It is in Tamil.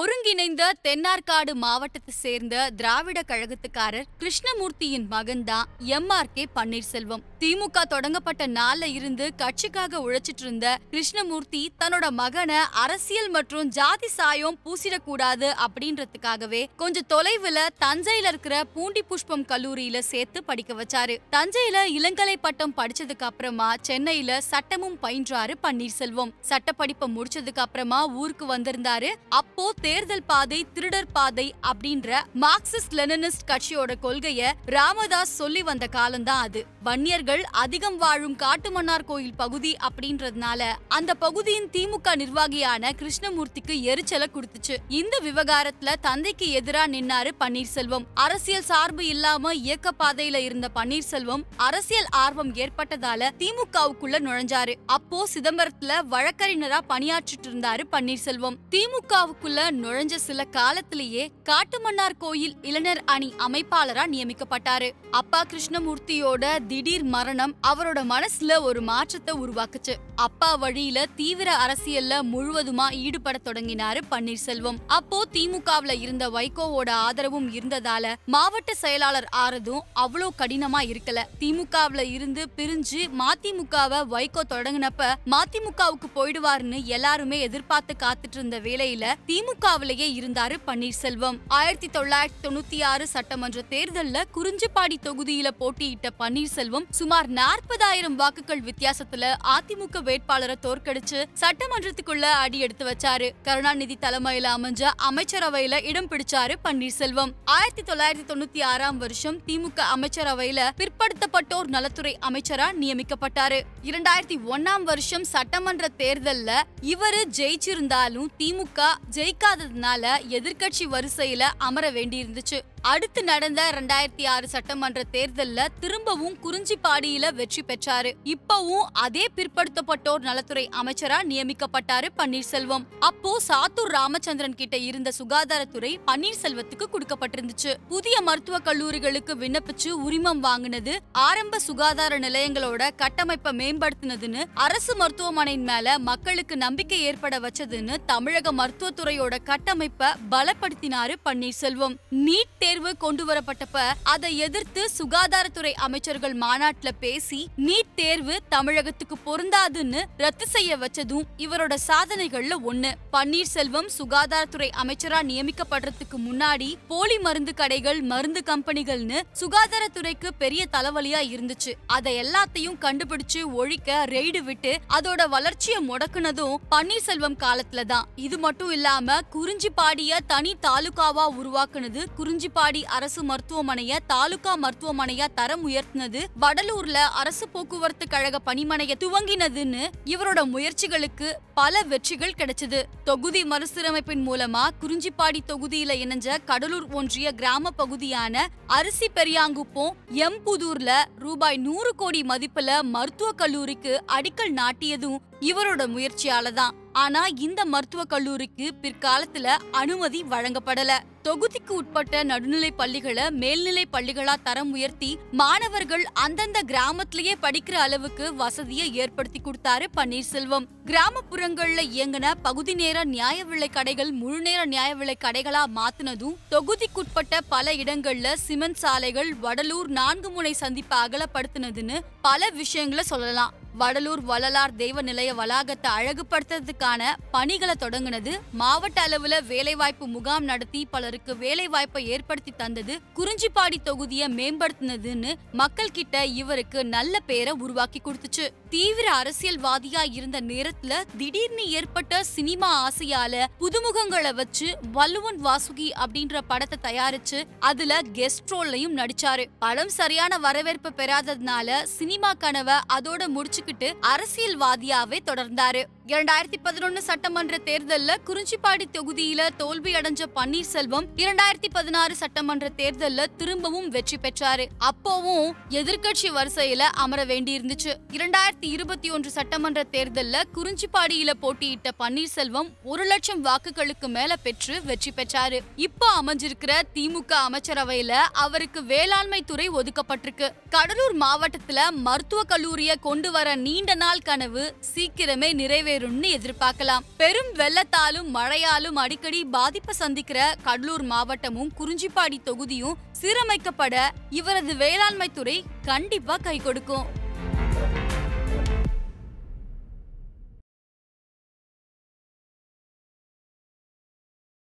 ஒருங்கிணைந்த தென்னார்காடு மாவட்டத்தை சேர்ந்த திராவிட கழகத்துக்காரர் கிருஷ்ணமூர்த்தியின் மகன் தான் M R K Panneerselvam DMK தொடங்கப்பட்ட நாள்ல இருந்து கட்சிக்காக உழைச்சிட்டு இருந்த கிருஷ்ணமூர்த்தி தன்னோட மகனை அரசியல் மற்றும் ஜாதி சாயம் பூசிடக்கூடாது அப்படின்றதுக்காகவே கொஞ்சம் தொலைவுல தஞ்சையில இருக்கிற பூண்டி புஷ்பம் கல்லூரியில சேர்த்து படிக்க வச்சாரு தஞ்சையில இளங்கலை பட்டம் படிச்சதுக்கு அப்புறமா சென்னையில சட்டமும் பயின்றாரு பன்னீர்செல்வம் சட்ட படிப்பை முடிச்சதுக்கு அப்புறமா ஊருக்கு வந்திருந்தாரு அப்போ தேர்தல் பாதை திருடர் பாதை அப்படின்ற மார்க்சிஸ்ட் லெனனிஸ்ட் கட்சியோட கொள்கைய ராமதாஸ் சொல்லி வந்த காலம்தான் அது வன்னியர்கள் அதிகம் வாழும் காட்டுமன்னார் கோயில் பகுதி அப்படின்றதுனால அந்த பகுதியின் திமுக நிர்வாகியான கிருஷ்ணமூர்த்திக்கு எரிச்சலை கொடுத்துச்சு இந்த விவகாரத்துல தந்தைக்கு எதிரா நின்னாரு பன்னீர்செல்வம் அரசியல் சார்பு இல்லாம இயக்க பாதையில இருந்த பன்னீர்செல்வம் அரசியல் ஆர்வம் ஏற்பட்டதால திமுகவுக்குள்ள நுழைஞ்சாரு அப்போ சிதம்பரத்துல வழக்கறிஞரா பணியாற்றிட்டு இருந்தாரு பன்னீர்செல்வம் திமுகவுக்குள்ள நுழைஞ்ச சில காலத்திலேயே காட்டுமன்னார் கோயில் இளைஞர் அணி அமைப்பாளரா நியமிக்கப்பட்டாரு அப்பா கிருஷ்ணமூர்த்தியோட திடீர் மரணம் அவரோட மனசுல ஒரு மாற்றத்தை உருவாக்குச்சு அப்பா வழியில தீவிர அரசியல்ல முழுவதுமா ஈடுபட தொடங்கினாரு பன்னீர்செல்வம் அப்போ திமுகவுல இருந்த வைகோவோட ஆதரவும் இருந்ததால மாவட்ட செயலாளர் ஆறதும் அவ்வளோ கடினமா இருக்கல திமுகவுல இருந்து பிரிஞ்சு மதிமுகவை வைகோ தொடங்கினப்ப மதிமுகவுக்கு போயிடுவாருன்னு எல்லாருமே எதிர்பார்த்து காத்துட்டு இருந்த வேலையில திமுக திமுகவிலேயே இருந்தாரு பன்னீர்செல்வம் ஆயிரத்தி தொள்ளாயிரத்தி தொண்ணூத்தி ஆறு சட்டமன்ற தேர்தலில் குறிஞ்சிப்பாடி தொகுதியில போட்டியிட்ட பன்னீர்செல்வம் சுமார் நாற்பதாயிரம் வாக்குகள் வித்தியாசத்துல அதிமுக வேட்பாளரை தோற்கடிச்சு சட்டமன்றத்துக்குள்ள அடி எடுத்து வச்சாரு கருணாநிதி தலைமையில அமைஞ்ச அமைச்சரவையில இடம் பிடிச்சாரு பன்னீர்செல்வம் ஆயிரத்தி தொள்ளாயிரத்தி தொண்ணூத்தி ஆறாம் வருஷம் திமுக அமைச்சரவையில பிற்படுத்தப்பட்டோர் நலத்துறை அமைச்சரா நியமிக்கப்பட்டாரு இரண்டாயிரத்தி ஒன்னாம் வருஷம் சட்டமன்ற தேர்தல்ல இவரு ஜெயிச்சிருந்தாலும் திமுக ஜெயிக்கா இல்லாததுனால எதிர்கட்சி வரிசையில அமர வேண்டியிருந்துச்சு அடுத்து நடந்த ரெண்டாயிரத்தி ஆறு சட்டமன்ற தேர்தல்ல திரும்பவும் குறிஞ்சிப்பாடியில வெற்றி பெற்றாரு இப்பவும் அதே பிற்படுத்தப்பட்டோர் நலத்துறை அமைச்சரா நியமிக்கப்பட்டாரு பன்னீர்செல்வம் அப்போ சாத்தூர் ராமச்சந்திரன் கிட்ட இருந்த சுகாதாரத்துறை பன்னீர்செல்வத்துக்கு கொடுக்கப்பட்டிருந்துச்சு புதிய மருத்துவ கல்லூரிகளுக்கு விண்ணப்பிச்சு உரிமம் வாங்கினது ஆரம்ப சுகாதார நிலையங்களோட கட்டமைப்பை மேம்படுத்தினதுன்னு அரசு மருத்துவமனையின் மேல மக்களுக்கு நம்பிக்கை ஏற்பட வச்சதுன்னு தமிழக மருத்துவத்துறையோட கட்டமைப்பை பலப்படுத்தினாரு பன்னீர்செல்வம் நீட் தேர்வு கொண்டு வரப்பட்டப்ப அதை எதிர்த்து சுகாதாரத்துறை அமைச்சர்கள் மாநாட்டில் பேசி நீட் தேர்வு தமிழகத்துக்கு பொருந்தாதுன்னு ரத்து செய்ய வச்சதும் இவரோட சாதனைகள்ல ஒண்ணு பன்னீர்செல்வம் சுகாதாரத்துறை அமைச்சரா நியமிக்கப்படுறதுக்கு முன்னாடி போலி மருந்து கடைகள் மருந்து கம்பெனிகள்னு சுகாதாரத்துறைக்கு பெரிய தலைவலியா இருந்துச்சு அதை எல்லாத்தையும் கண்டுபிடிச்சு ஒழிக்க ரெய்டு விட்டு அதோட வளர்ச்சியை முடக்குனதும் பன்னீர்செல்வம் காலத்துலதான் இது மட்டும் இல்லாம குறிஞ்சிப்பாடிய தனி தாலுகாவா உருவாக்குனது குறிஞ்சிப்பாடி வாணியம்பாடி அரசு மருத்துவமனைய தாலுகா மருத்துவமனையா தரம் உயர்த்தினது வடலூர்ல அரசு போக்குவரத்து கழக பணிமனைய துவங்கினதுன்னு இவரோட முயற்சிகளுக்கு பல வெற்றிகள் கிடைச்சது தொகுதி மறுசீரமைப்பின் மூலமா குறிஞ்சிப்பாடி தொகுதியில இணைஞ்ச கடலூர் ஒன்றிய கிராம பகுதியான அரிசி பெரியாங்குப்பம் எம்புதூர்ல ரூபாய் நூறு கோடி மதிப்புல மருத்துவ கல்லூரிக்கு அடிக்கல் நாட்டியதும் இவரோட முயற்சியால தான் ஆனா இந்த மருத்துவ கல்லூரிக்கு பிற்காலத்துல அனுமதி வழங்கப்படல தொகுதிக்கு உட்பட்ட நடுநிலை பள்ளிகளை மேல்நிலை பள்ளிகளா தரம் உயர்த்தி மாணவர்கள் அந்தந்த கிராமத்திலேயே படிக்கிற அளவுக்கு வசதியை ஏற்படுத்தி கொடுத்தாரு பன்னீர்செல்வம் கிராமப்புறங்கள்ல இயங்கின பகுதி நேர நியாய விலை கடைகள் முழு நேர நியாய விலை கடைகளா மாத்தினதும் தொகுதிக்குட்பட்ட பல இடங்கள்ல சிமெண்ட் சாலைகள் வடலூர் நான்கு முனை சந்திப்பை அகலப்படுத்தினதுன்னு பல விஷயங்களை சொல்லலாம் வடலூர் வள்ளலார் தெய்வ நிலைய வளாகத்தை அழகுபடுத்துறதுக்கான பணிகளை தொடங்கினது மாவட்ட அளவுல வேலைவாய்ப்பு முகாம் நடத்தி பலருக்கு வேலைவாய்ப்பை ஏற்படுத்தி தந்தது குறிஞ்சிப்பாடி தொகுதியை மேம்படுத்தினதுன்னு மக்கள் கிட்ட இவருக்கு நல்ல பேரை உருவாக்கி கொடுத்துச்சு தீவிர அரசியல்வாதியா இருந்த நேரத்துல திடீர்னு ஏற்பட்ட சினிமா ஆசையால புதுமுகங்களை வச்சு வல்லுவன் வாசுகி அப்படின்ற படத்தை தயாரிச்சு அதுல கெஸ்ட் ரோல்லையும் நடிச்சாரு படம் சரியான வரவேற்பு பெறாததுனால சினிமா கனவை அதோட முடிச்சு வச்சுக்கிட்டு அரசியல்வாதியாவே தொடர்ந்தாரு இரண்டாயிரத்தி பதினொன்னு சட்டமன்ற தேர்தலில் குறிஞ்சிப்பாடி தொகுதியில தோல்வியடைஞ்ச பன்னீர்செல்வம் இரண்டாயிரத்தி பதினாறு சட்டமன்ற தேர்தலில் திரும்பவும் வெற்றி பெற்றாரு அப்போவும் எதிர்கட்சி வரிசையில அமர வேண்டியிருந்துச்சு இரண்டாயிரத்தி இருபத்தி ஒன்று சட்டமன்ற தேர்தலில் குறிஞ்சிப்பாடியில போட்டியிட்ட பன்னீர்செல்வம் ஒரு லட்சம் வாக்குகளுக்கு மேல பெற்று வெற்றி பெற்றாரு இப்போ அமைஞ்சிருக்கிற திமுக அமைச்சரவையில அவருக்கு வேளாண்மை துறை ஒதுக்கப்பட்டிருக்கு கடலூர் மாவட்டத்துல மருத்துவ கல்லூரியை கொண்டு வர நீண்ட நாள் கனவு சீக்கிரமே நிறைவேற நிறைவேறும்னு எதிர்பார்க்கலாம் பெரும் வெள்ளத்தாலும் மழையாலும் அடிக்கடி பாதிப்பு சந்திக்கிற கடலூர் மாவட்டமும் குறிஞ்சிப்பாடி தொகுதியும் சீரமைக்கப்பட இவரது வேளாண்மை துறை கண்டிப்பா கை கொடுக்கும்